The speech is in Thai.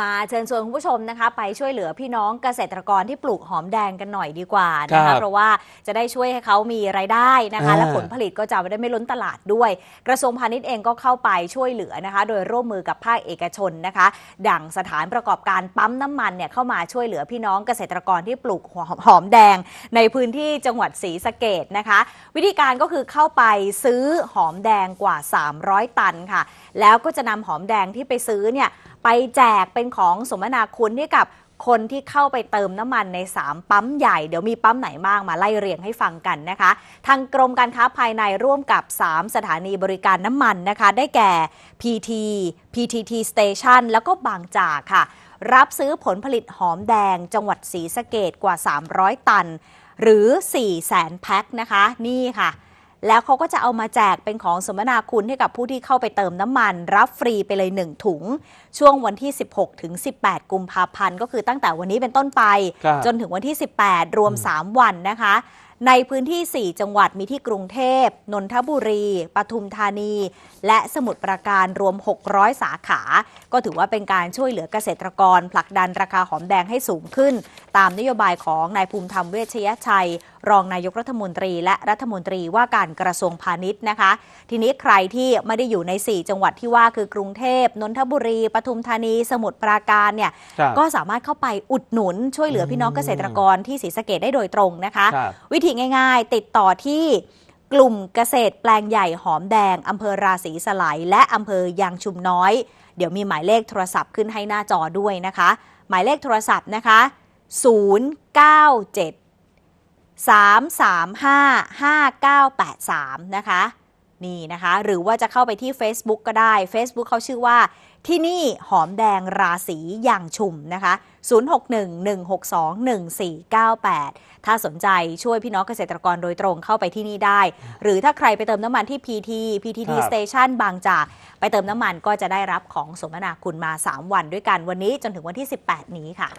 มาเชิญชวนคุณผู้ชมนะคะไปช่วยเหลือพี่น้องเกษตรกรที่ปลูกหอมแดงกันหน่อยดีกว่านะคคะเพราะว่าจะได้ช่วยให้เขามีรายได้นะคะ และผลผลิตก็จะไได้ไม่ล้นตลาดด้วย กระทรวงพาณิชย์เองก็เข้าไปช่วยเหลือนะคะ โดยร่วมมือกับภาคเอกชนนะคะ ดังสถานประกอบการปั๊มน้ำมันเนี่ยเข้ามาช่วยเหลือพี่น้องเกษตรกรที่ปลูกหอมหอมแดง ในพื้นที่จังหวัดศรีสะเกดนะคะ วิธีการก็คือเข้าไปซื้อหอมแดงกว่า 300 ตันค่ะ แล้วก็จะนำหอมแดงที่ไปซื้อเนี่ยไปแจกเป็นนของสมนาคุณให้กับคนที่เข้าไปเติมน้ำมันใน 3 ปั๊มใหญ่เดี๋ยวมีปั๊มไหนบ้างมาไล่เรียงให้ฟังกันนะคะ ทางกรมการค้าภายในร่วมกับ 3 สถานีบริการน้ำมันนะคะ ได้แก่ PT PTT Station แล้วก็บางจากค่ะ รับซื้อผลผลิตหอมแดงจังหวัดศรีสะเกดกว่า 300 ตัน หรือ4 0 0แสนแพ็คนะคะ นี่ค่ะแล้วเขาก็จะเอามาแจกเป็นของสมนาคุณให้กับผู้ที่เข้าไปเติมน้ำมัน รับฟรีไปเลย 1 ถุง ช่วงวันที่ 16 ถึง 18 กุมภาพันธ์ ก็คือตั้งแต่วันนี้เป็นต้นไป จนถึงวันที่ 18 รวม 3 วันนะคะในพื้นที่ 4 จังหวัดมีที่กรุงเทพ นนทบุรี ปทุมธานี และสมุทรปราการรวม 600 สาขา ก็ถือว่าเป็นการช่วยเหลือเกษตรกร ผลักดันราคาหอมแดงให้สูงขึ้น ตามนโยบายของนายภูมิธรรมเวชยชัย รองนายกรัฐมนตรีและรัฐมนตรีว่าการกระทรวงพาณิชย์นะคะ ทีนี้ใครที่ไม่ได้อยู่ใน4จังหวัดที่ว่าคือกรุงเทพ นนทบุรี ปทุมธานี สมุทรปราการเนี่ย ก็สามารถเข้าไปอุดหนุนช่วยเหลือพี่น้องเกษตรกรที่ศรีสะเกดได้โดยตรงนะคะ วิธีธีง่ายๆ ติดต่อที่กลุ่มเกษตรแปลงใหญ่หอมแดงอำเภอราศีสลายและอำเภอยางชุมน้อย เดี๋ยวมีหมายเลขโทรศัพท์ขึ้นให้หน้าจอด้วยนะคะ หมายเลขโทรศัพท์นะคะ 097 335 5983 นะคะนี่นะคะ หรือว่าจะเข้าไปที่ Facebook ก็ได้ Facebook เขาชื่อว่าที่นี่หอมแดงราศีอย่างชุ่มนะคะ0611621498 ถ้าสนใจช่วยพี่น้องเกษตรกรโดยตรงเข้าไปที่นี่ได้ หรือถ้าใครไปเติมน้ำมันที่ PT PTT Station บางจาก ไปเติมน้ำมันก็จะได้รับของสมนาคุณมา 3 วันด้วยกัน วันนี้จนถึงวันที่ 18 นี้ค่ะ